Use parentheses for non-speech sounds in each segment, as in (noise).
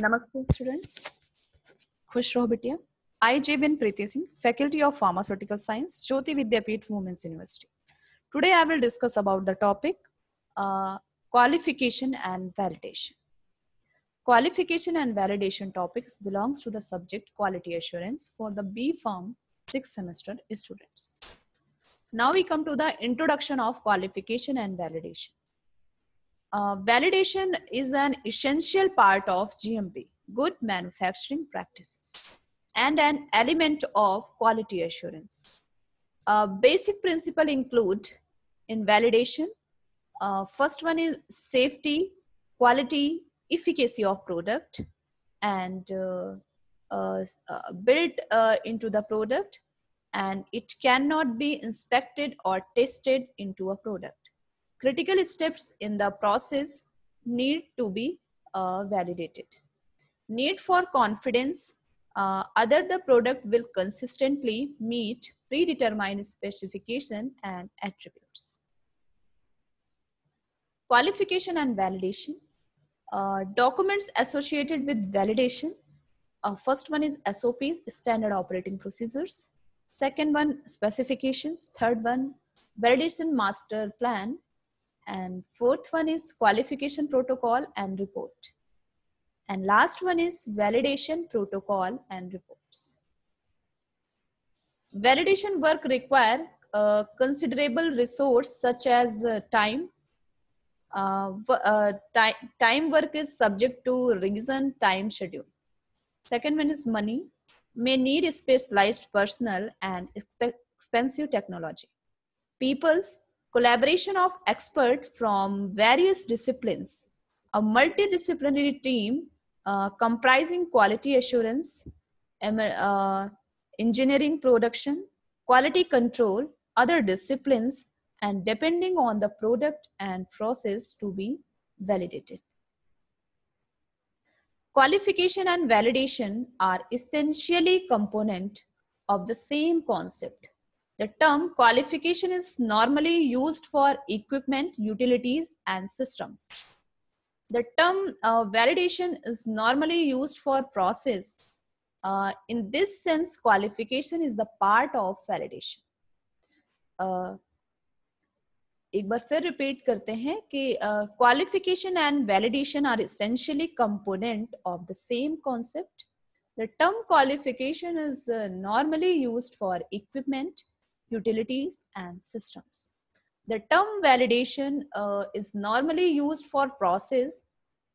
Namaste students. खुश रहो बेटिया I J Ben Preeti Singh, Faculty of Pharmaceutical Science, Jyoti Vidyapit Women's University. Today I will discuss about the topic uh, qualification and validation. Qualification and validation topics belongs to the subject quality assurance for the B Pharm 6th semester students. Now we come to the introduction of qualification and validation. Uh, validation is an essential part of GMP, good manufacturing practices, and an element of quality assurance. Uh, basic principle include in validation. Uh, first one is safety, quality, efficacy of product, and uh, uh, built into the product, and it cannot be inspected or tested into a product critical steps in the process need to be uh, validated. Need for confidence, uh, other the product will consistently meet predetermined specification and attributes. Qualification and validation. Uh, documents associated with validation. Uh, first one is SOPs, standard operating procedures. Second one, specifications. Third one, validation master plan and fourth one is qualification protocol and report and last one is validation protocol and reports validation work require a uh, considerable resource such as uh, time uh, uh, ti time work is subject to reason time schedule second one is money may need specialized personnel and expensive technology people's collaboration of experts from various disciplines, a multidisciplinary team uh, comprising quality assurance, uh, engineering production, quality control, other disciplines, and depending on the product and process to be validated. Qualification and validation are essentially component of the same concept the term qualification is normally used for equipment, utilities, and systems. The term uh, validation is normally used for process. Uh, in this sense, qualification is the part of validation. Uh, repeat karte hain ki, uh, qualification and validation are essentially component of the same concept. The term qualification is uh, normally used for equipment, utilities, and systems. The term validation uh, is normally used for process.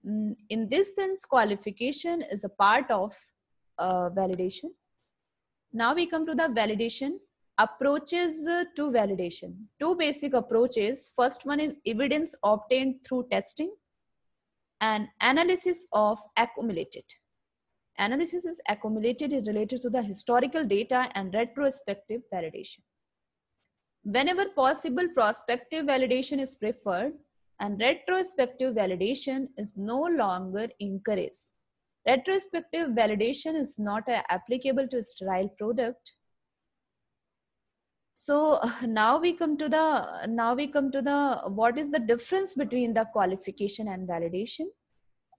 Mm, in this sense, qualification is a part of uh, validation. Now we come to the validation approaches uh, to validation. Two basic approaches. First one is evidence obtained through testing and analysis of accumulated. Analysis is accumulated is related to the historical data and retrospective validation. Whenever possible, prospective validation is preferred and retrospective validation is no longer encouraged. Retrospective validation is not applicable to sterile product. So (laughs) now we come to the now we come to the what is the difference between the qualification and validation?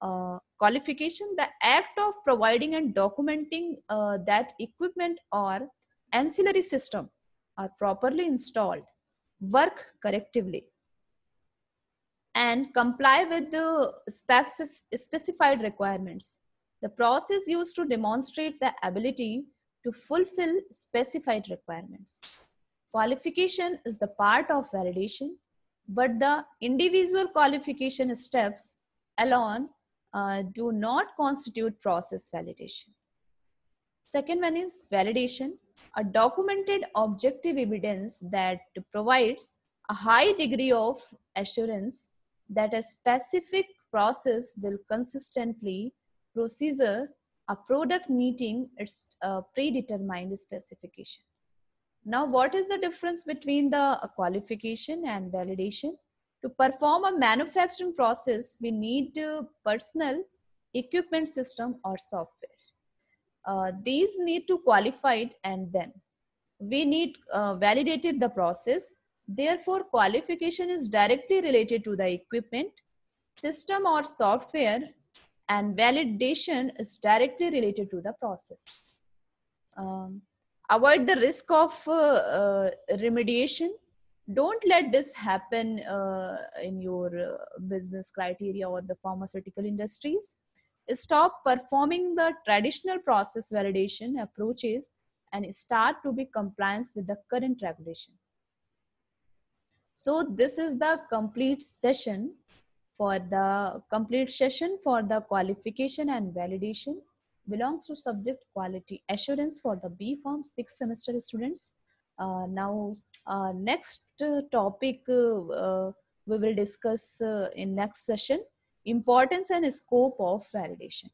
Uh, qualification, the act of providing and documenting uh, that equipment or ancillary system are properly installed, work correctively, and comply with the specif- specified requirements. The process used to demonstrate the ability to fulfill specified requirements. Qualification is the part of validation, but the individual qualification steps alone uh, do not constitute process validation. Second one is validation a documented objective evidence that provides a high degree of assurance that a specific process will consistently procedure a product meeting its uh, predetermined specification. Now, what is the difference between the qualification and validation? To perform a manufacturing process, we need to personnel, equipment system, or software. Uh, these need to qualify it and then we need uh, validated the process therefore qualification is directly related to the equipment system or software and validation is directly related to the process um, avoid the risk of uh, uh remediation don't let this happen uh, in your business criteria or the pharmaceutical industries stop performing the traditional process validation approaches and start to be compliance with the current regulation. So this is the complete session for the complete session for the qualification and validation belongs to subject quality assurance for the B form 6 semester students. Uh, now uh, next uh, topic uh, we will discuss uh, in next session importance and scope of validation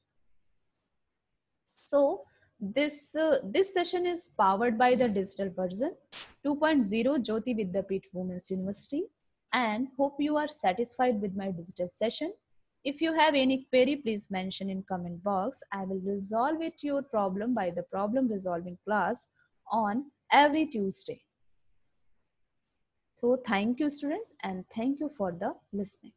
so this uh, this session is powered by the digital version 2.0 jyoti vidyapit women's university and hope you are satisfied with my digital session if you have any query please mention in comment box i will resolve it your problem by the problem resolving class on every tuesday so thank you students and thank you for the listening